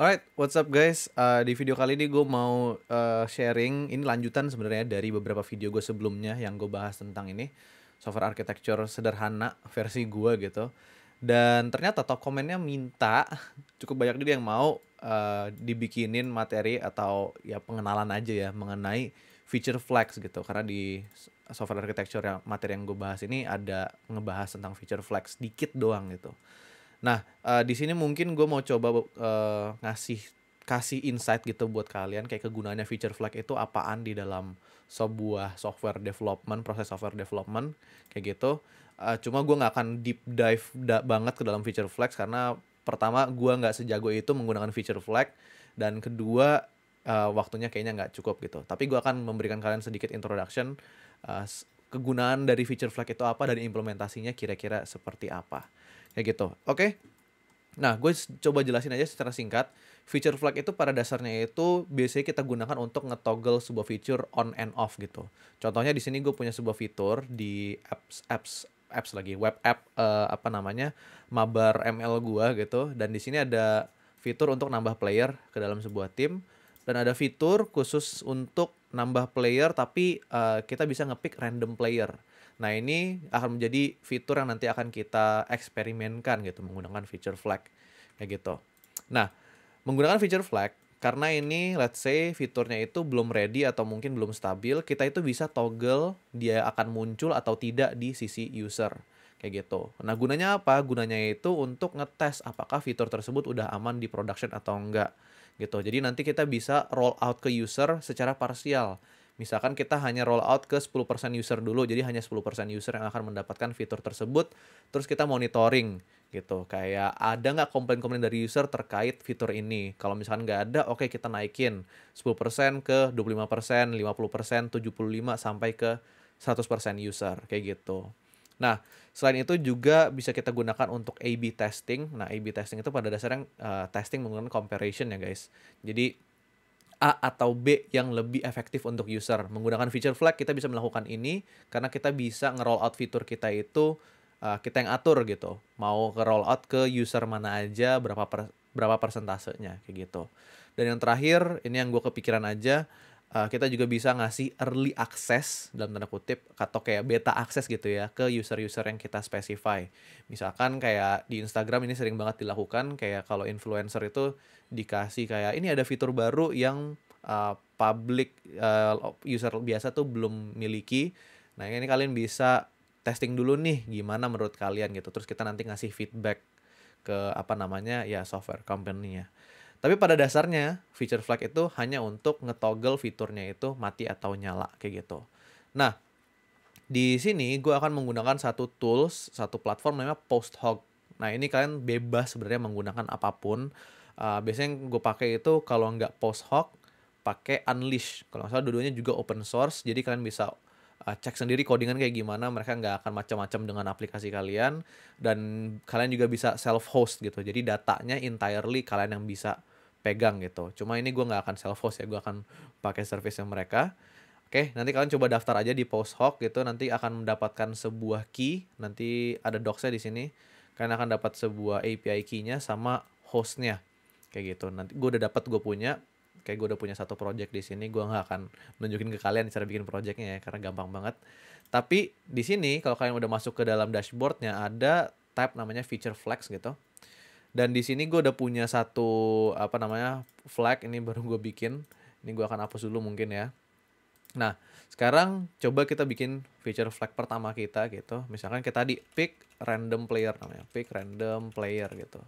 Alright, what's up guys? Uh, di video kali ini gue mau uh, sharing, ini lanjutan sebenarnya dari beberapa video gue sebelumnya yang gue bahas tentang ini software architecture sederhana versi gue gitu. Dan ternyata top komennya minta cukup banyak juga yang mau uh, dibikinin materi atau ya pengenalan aja ya mengenai feature flags gitu karena di software architecture yang materi yang gue bahas ini ada ngebahas tentang feature flags dikit doang gitu. Nah, uh, di sini mungkin gue mau coba uh, ngasih kasih insight gitu buat kalian kayak kegunaannya feature flag itu apaan di dalam sebuah software development, proses software development kayak gitu. Uh, cuma gue nggak akan deep dive da banget ke dalam feature flag karena pertama gue nggak sejago itu menggunakan feature flag dan kedua uh, waktunya kayaknya nggak cukup gitu. Tapi gue akan memberikan kalian sedikit introduction uh, kegunaan dari feature flag itu apa dan implementasinya kira-kira seperti apa kayak gitu oke okay? nah gue coba jelasin aja secara singkat feature flag itu pada dasarnya itu biasanya kita gunakan untuk ngetoggle sebuah feature on and off gitu contohnya di sini gue punya sebuah fitur di apps apps apps lagi web app uh, apa namanya mabar ml gua gitu dan di sini ada fitur untuk nambah player ke dalam sebuah tim dan ada fitur khusus untuk nambah player tapi uh, kita bisa ngepick random player Nah ini akan menjadi fitur yang nanti akan kita eksperimenkan gitu menggunakan feature flag kayak gitu. Nah menggunakan feature flag karena ini let's say fiturnya itu belum ready atau mungkin belum stabil, kita itu bisa toggle dia akan muncul atau tidak di sisi user kayak gitu. Nah gunanya apa? Gunanya itu untuk ngetes apakah fitur tersebut udah aman di production atau enggak gitu. Jadi nanti kita bisa roll out ke user secara parsial Misalkan kita hanya roll out ke 10% user dulu, jadi hanya 10% user yang akan mendapatkan fitur tersebut. Terus kita monitoring gitu, kayak ada nggak komplain-komplain dari user terkait fitur ini. Kalau misalkan nggak ada, oke okay, kita naikin 10% ke 25%, 50%, 75% sampai ke 100% user, kayak gitu. Nah, selain itu juga bisa kita gunakan untuk A/B testing. Nah, A/B testing itu pada dasarnya uh, testing menggunakan comparison ya, guys. Jadi A atau B yang lebih efektif untuk user. Menggunakan feature flag kita bisa melakukan ini karena kita bisa ngeroll out fitur kita itu uh, kita yang atur gitu. Mau ke roll out ke user mana aja, berapa per, berapa persentasenya kayak gitu. Dan yang terakhir, ini yang gue kepikiran aja, uh, kita juga bisa ngasih early access dalam tanda kutip atau kayak beta access gitu ya ke user-user yang kita specify. Misalkan kayak di Instagram ini sering banget dilakukan kayak kalau influencer itu dikasih kayak ini ada fitur baru yang uh, public uh, user biasa tuh belum miliki. Nah, ini kalian bisa testing dulu nih gimana menurut kalian gitu. Terus kita nanti ngasih feedback ke apa namanya ya software company-nya. Tapi pada dasarnya feature flag itu hanya untuk ngetoggle fiturnya itu mati atau nyala kayak gitu. Nah, di sini gue akan menggunakan satu tools, satu platform namanya Posthog. Nah, ini kalian bebas sebenarnya menggunakan apapun. Uh, biasanya gue pakai itu kalau nggak Posthog, pakai Unleash. Kalau nggak salah dua-duanya juga open source, jadi kalian bisa uh, cek sendiri codingan kayak gimana mereka nggak akan macam-macam dengan aplikasi kalian dan kalian juga bisa self host gitu jadi datanya entirely kalian yang bisa pegang gitu. Cuma ini gue nggak akan self host ya, gue akan pakai service yang mereka. Oke, nanti kalian coba daftar aja di Post hoc gitu, nanti akan mendapatkan sebuah key, nanti ada docs-nya di sini. Kalian akan dapat sebuah API key-nya sama host-nya. Kayak gitu. Nanti gue udah dapat gue punya, kayak gue udah punya satu project di sini, gue nggak akan nunjukin ke kalian cara bikin projectnya ya, karena gampang banget. Tapi di sini kalau kalian udah masuk ke dalam dashboardnya ada tab namanya feature flex gitu dan di sini gue udah punya satu apa namanya flag ini baru gue bikin ini gue akan hapus dulu mungkin ya nah sekarang coba kita bikin feature flag pertama kita gitu misalkan kita di pick random player namanya pick random player gitu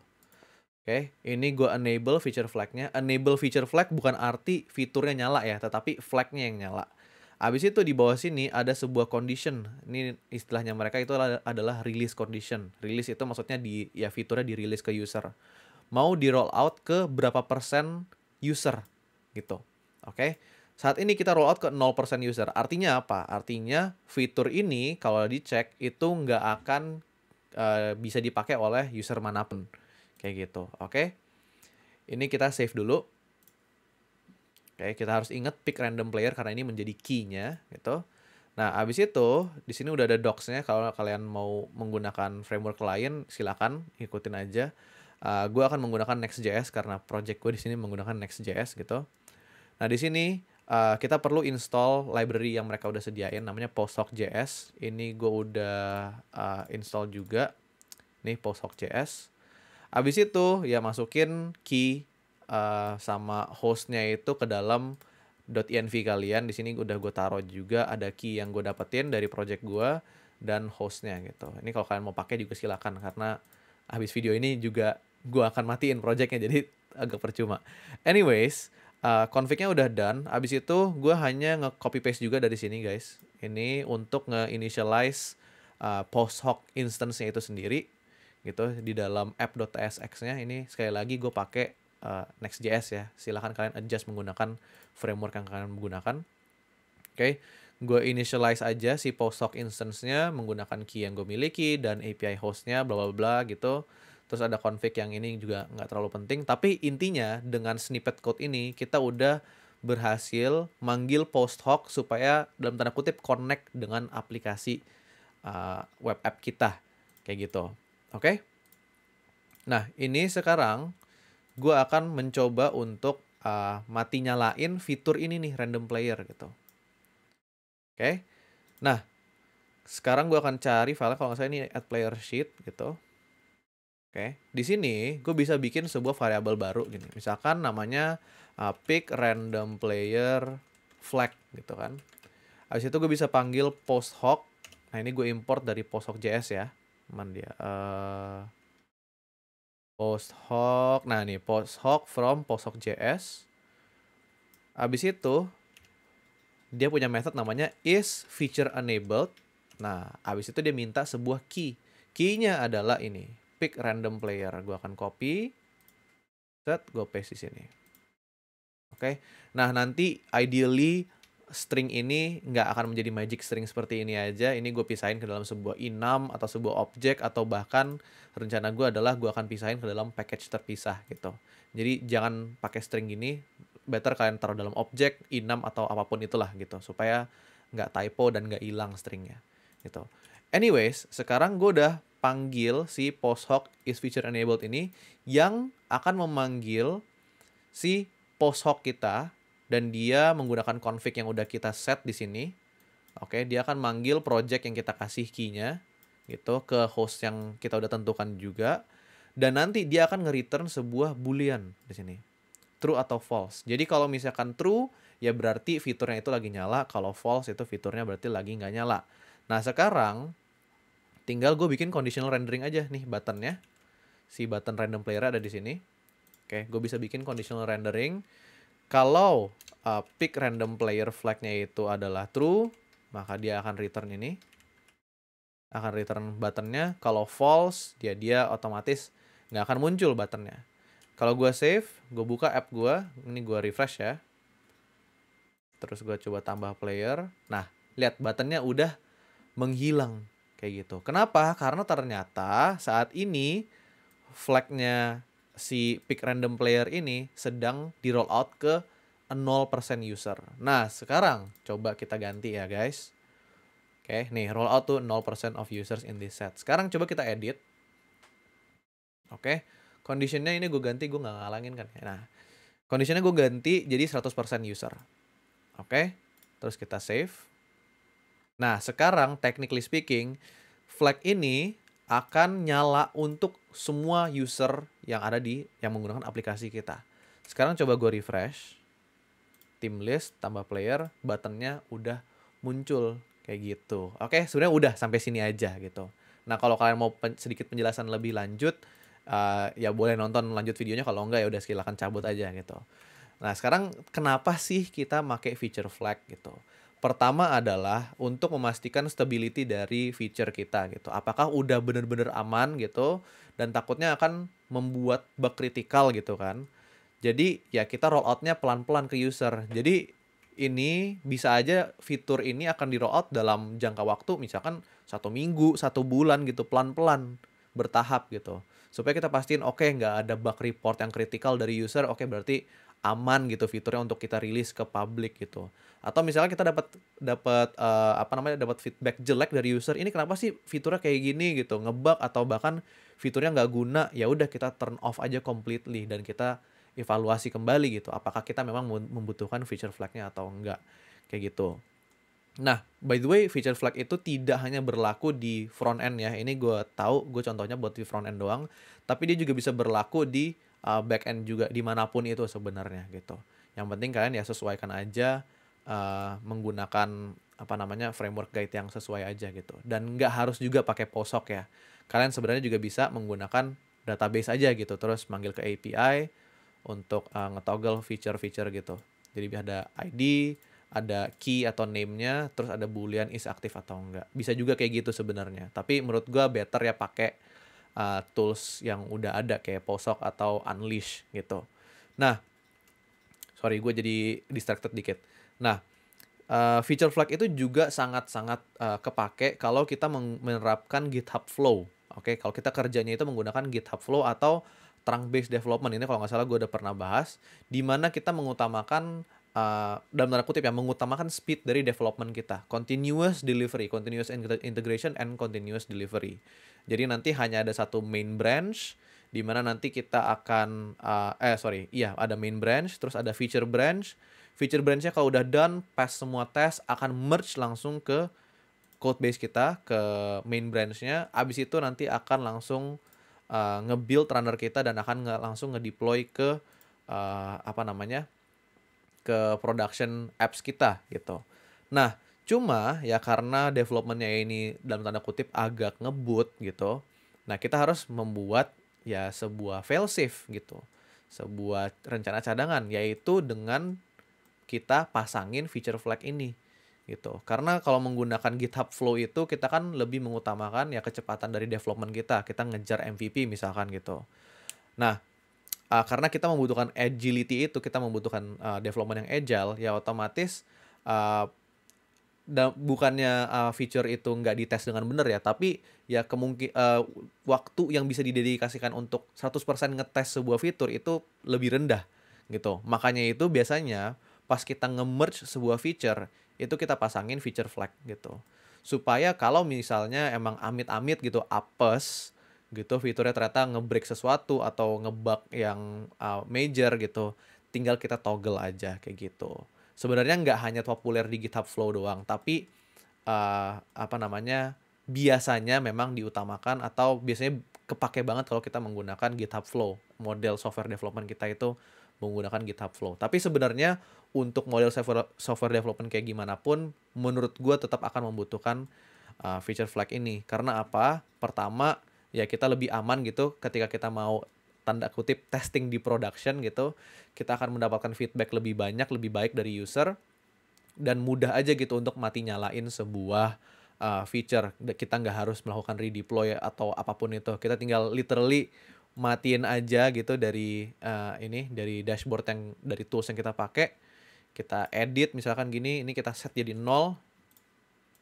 oke ini gue enable feature flagnya enable feature flag bukan arti fiturnya nyala ya tetapi flagnya yang nyala Abis itu di bawah sini ada sebuah condition. Ini istilahnya mereka itu adalah release condition. Release itu maksudnya di ya fiturnya dirilis ke user. Mau di roll out ke berapa persen user gitu. Oke. Okay? Saat ini kita roll out ke 0% user. Artinya apa? Artinya fitur ini kalau dicek itu nggak akan uh, bisa dipakai oleh user manapun. Kayak gitu. Oke. Okay? Ini kita save dulu. Oke, okay, kita harus ingat pick random player karena ini menjadi key-nya gitu. Nah, abis itu di sini udah ada docs-nya kalau kalian mau menggunakan framework lain silakan ikutin aja. Uh, ah, gue akan menggunakan Next.js karena project gue di sini menggunakan Next.js gitu. Nah, di sini uh, kita perlu install library yang mereka udah sediain namanya posthoc.js. Ini gue udah uh, install juga. Nih posthoc.js. Abis itu ya masukin key Eh, sama hostnya itu ke dalam .env kalian. Di sini udah gue taruh juga ada key yang gue dapetin dari project gue dan hostnya gitu. Ini kalau kalian mau pakai juga silakan karena habis video ini juga gue akan matiin projectnya jadi agak percuma. Anyways, uh, confignya udah done. habis itu gue hanya nge-copy paste juga dari sini guys. Ini untuk nge-initialize uh, post hoc instance-nya itu sendiri gitu di dalam app.tsx-nya ini sekali lagi gue pakai Eh, Next.js ya. Silahkan kalian adjust menggunakan framework yang kalian menggunakan. Oke, okay. gue initialize aja si postdoc instance-nya menggunakan key yang gue miliki dan API host-nya bla bla bla gitu. Terus ada config yang ini juga nggak terlalu penting. Tapi intinya dengan snippet code ini kita udah berhasil manggil post hoc supaya dalam tanda kutip connect dengan aplikasi uh, web app kita kayak gitu oke okay? nah ini sekarang gue akan mencoba untuk uh, mati nyalain fitur ini nih random player gitu. Oke. Okay. Nah, sekarang gue akan cari file kalau saya salah ini add player sheet gitu. Oke, okay. di sini gue bisa bikin sebuah variabel baru gini. Misalkan namanya uh, pick random player flag gitu kan. Habis itu gue bisa panggil post hoc. Nah, ini gue import dari post hoc js ya. Mana dia uh, post hoc nah nih post hoc from post hoc js abis itu dia punya method namanya is feature enabled nah abis itu dia minta sebuah key keynya adalah ini pick random player Gua akan copy set gua paste di sini oke okay. nah nanti ideally string ini nggak akan menjadi magic string seperti ini aja. Ini gue pisahin ke dalam sebuah enum atau sebuah objek atau bahkan rencana gue adalah gue akan pisahin ke dalam package terpisah gitu. Jadi jangan pakai string gini, better kalian taruh dalam objek, enum atau apapun itulah gitu supaya nggak typo dan nggak hilang stringnya gitu. Anyways, sekarang gue udah panggil si post hoc is feature enabled ini yang akan memanggil si post hoc kita dan dia menggunakan config yang udah kita set di sini. Oke, okay, dia akan manggil project yang kita kasih key-nya gitu ke host yang kita udah tentukan juga dan nanti dia akan nge-return sebuah boolean di sini. True atau false. Jadi kalau misalkan true ya berarti fiturnya itu lagi nyala, kalau false itu fiturnya berarti lagi nggak nyala. Nah, sekarang tinggal gue bikin conditional rendering aja nih buttonnya. Si button random player ada di sini. Oke, gue bisa bikin conditional rendering kalau uh, pick random player flagnya itu adalah true, maka dia akan return ini. Akan return buttonnya. Kalau false, dia dia otomatis nggak akan muncul buttonnya. Kalau gue save, gue buka app gue. Ini gue refresh ya. Terus gue coba tambah player. Nah, lihat buttonnya udah menghilang. Kayak gitu. Kenapa? Karena ternyata saat ini flagnya si pick random player ini sedang di roll out ke 0% user. Nah, sekarang coba kita ganti ya guys. Oke, okay, nih roll out to 0% of users in this set. Sekarang coba kita edit. Oke, okay. conditionnya ini gue ganti, gue nggak ngalangin kan. Nah, conditionnya gue ganti jadi 100% user. Oke, okay. terus kita save. Nah, sekarang technically speaking, flag ini akan nyala untuk semua user yang ada di yang menggunakan aplikasi kita. Sekarang coba gue refresh team list tambah player buttonnya udah muncul kayak gitu oke okay, sebenarnya udah sampai sini aja gitu nah kalau kalian mau pen sedikit penjelasan lebih lanjut uh, ya boleh nonton lanjut videonya kalau enggak ya udah silakan cabut aja gitu nah sekarang kenapa sih kita make feature flag gitu Pertama adalah untuk memastikan stability dari feature kita gitu. Apakah udah bener-bener aman gitu dan takutnya akan membuat bug kritikal gitu kan. Jadi ya kita roll outnya pelan-pelan ke user. Jadi ini bisa aja fitur ini akan di roll out dalam jangka waktu misalkan satu minggu, satu bulan gitu pelan-pelan bertahap gitu supaya kita pastiin oke okay, nggak ada bug report yang kritikal dari user oke okay, berarti aman gitu fiturnya untuk kita rilis ke publik gitu atau misalnya kita dapat dapat uh, apa namanya dapat feedback jelek dari user ini kenapa sih fiturnya kayak gini gitu ngebug atau bahkan fiturnya nggak guna ya udah kita turn off aja completely dan kita evaluasi kembali gitu apakah kita memang membutuhkan feature flagnya atau enggak kayak gitu Nah, by the way, feature flag itu tidak hanya berlaku di front end ya. Ini gue tahu, gue contohnya buat di front end doang. Tapi dia juga bisa berlaku di uh, back end juga, dimanapun itu sebenarnya gitu. Yang penting kalian ya sesuaikan aja uh, menggunakan apa namanya framework guide yang sesuai aja gitu. Dan nggak harus juga pakai posok ya. Kalian sebenarnya juga bisa menggunakan database aja gitu. Terus manggil ke API, untuk uh, eh, ngetoggle feature-feature gitu. Jadi ada ID, ada key atau name-nya, terus ada boolean is active atau enggak. Bisa juga kayak gitu sebenarnya. Tapi menurut gua better ya pakai uh, tools yang udah ada kayak Posok atau Unleash gitu. Nah, sorry gue jadi distracted dikit. Nah, uh, feature flag itu juga sangat-sangat uh, kepake kalau kita menerapkan GitHub Flow. Oke, okay? kalau kita kerjanya itu menggunakan GitHub Flow atau trunk based development ini kalau nggak salah gue udah pernah bahas di mana kita mengutamakan uh, dalam tanda kutip ya mengutamakan speed dari development kita continuous delivery continuous integration and continuous delivery jadi nanti hanya ada satu main branch di mana nanti kita akan uh, eh sorry iya ada main branch terus ada feature branch feature branchnya kalau udah done pass semua tes akan merge langsung ke code base kita ke main branchnya abis itu nanti akan langsung uh, nge-build runner kita dan akan nge langsung nge-deploy ke uh, apa namanya? ke production apps kita gitu. Nah, cuma ya karena developmentnya ini dalam tanda kutip agak ngebut gitu. Nah, kita harus membuat ya sebuah fail safe gitu. Sebuah rencana cadangan yaitu dengan kita pasangin feature flag ini gitu. Karena kalau menggunakan GitHub Flow itu kita kan lebih mengutamakan ya kecepatan dari development kita. Kita ngejar MVP misalkan gitu. Nah, uh, karena kita membutuhkan agility itu, kita membutuhkan uh, development yang agile, ya otomatis uh, da bukannya uh, feature itu nggak dites dengan benar ya, tapi ya kemungkin uh, waktu yang bisa didedikasikan untuk 100% ngetes sebuah fitur itu lebih rendah gitu. Makanya itu biasanya pas kita nge-merge sebuah feature, itu kita pasangin feature flag gitu supaya kalau misalnya emang amit-amit gitu apes gitu fiturnya ternyata ngebreak sesuatu atau ngebug yang uh, major gitu tinggal kita toggle aja kayak gitu sebenarnya nggak hanya populer di GitHub Flow doang tapi uh, apa namanya biasanya memang diutamakan atau biasanya kepake banget kalau kita menggunakan GitHub Flow model software development kita itu menggunakan GitHub Flow. Tapi sebenarnya untuk model software, development kayak gimana pun, menurut gue tetap akan membutuhkan uh, feature flag ini. Karena apa? Pertama, ya kita lebih aman gitu ketika kita mau tanda kutip testing di production gitu. Kita akan mendapatkan feedback lebih banyak, lebih baik dari user. Dan mudah aja gitu untuk mati nyalain sebuah uh, feature. Kita nggak harus melakukan redeploy atau apapun itu. Kita tinggal literally matiin aja gitu dari uh, ini dari dashboard yang dari tools yang kita pakai kita edit misalkan gini ini kita set jadi nol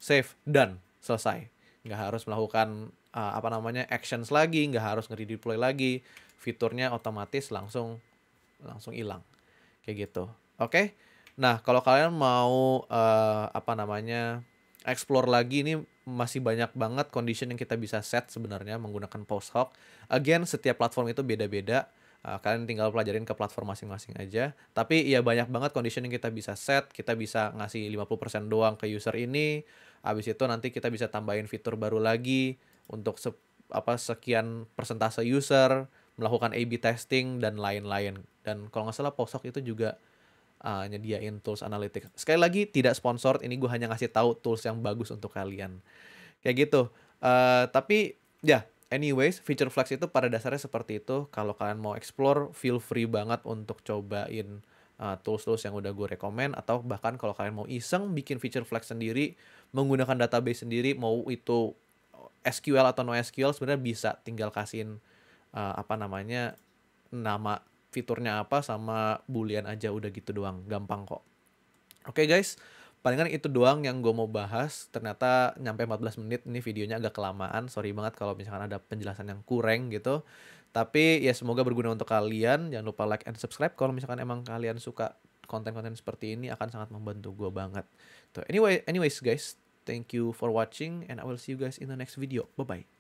save done selesai nggak harus melakukan uh, apa namanya actions lagi nggak harus nge-redeploy lagi fiturnya otomatis langsung langsung hilang kayak gitu oke okay? nah kalau kalian mau uh, apa namanya explore lagi ini masih banyak banget condition yang kita bisa set sebenarnya menggunakan post hoc. Again, setiap platform itu beda-beda. Ah, kalian tinggal pelajarin ke platform masing-masing aja. Tapi ya banyak banget condition yang kita bisa set. Kita bisa ngasih 50% doang ke user ini. Habis itu nanti kita bisa tambahin fitur baru lagi untuk se apa sekian persentase user melakukan A/B testing dan lain-lain. Dan kalau nggak salah post hoc itu juga uh, nyediain tools analitik. Sekali lagi tidak sponsor, ini gue hanya ngasih tahu tools yang bagus untuk kalian. Kayak gitu. Uh, tapi ya, yeah, anyways, feature flex itu pada dasarnya seperti itu. Kalau kalian mau explore, feel free banget untuk cobain uh, tools-tools yang udah gue rekomend atau bahkan kalau kalian mau iseng bikin feature flex sendiri, menggunakan database sendiri, mau itu SQL atau NoSQL sebenarnya bisa tinggal kasihin uh, apa namanya nama fiturnya apa sama boolean aja udah gitu doang gampang kok oke okay, guys palingan itu doang yang gue mau bahas ternyata nyampe 14 menit ini videonya agak kelamaan sorry banget kalau misalkan ada penjelasan yang kurang gitu tapi ya semoga berguna untuk kalian jangan lupa like and subscribe kalau misalkan emang kalian suka konten-konten seperti ini akan sangat membantu gue banget so anyway anyways guys thank you for watching and I will see you guys in the next video bye bye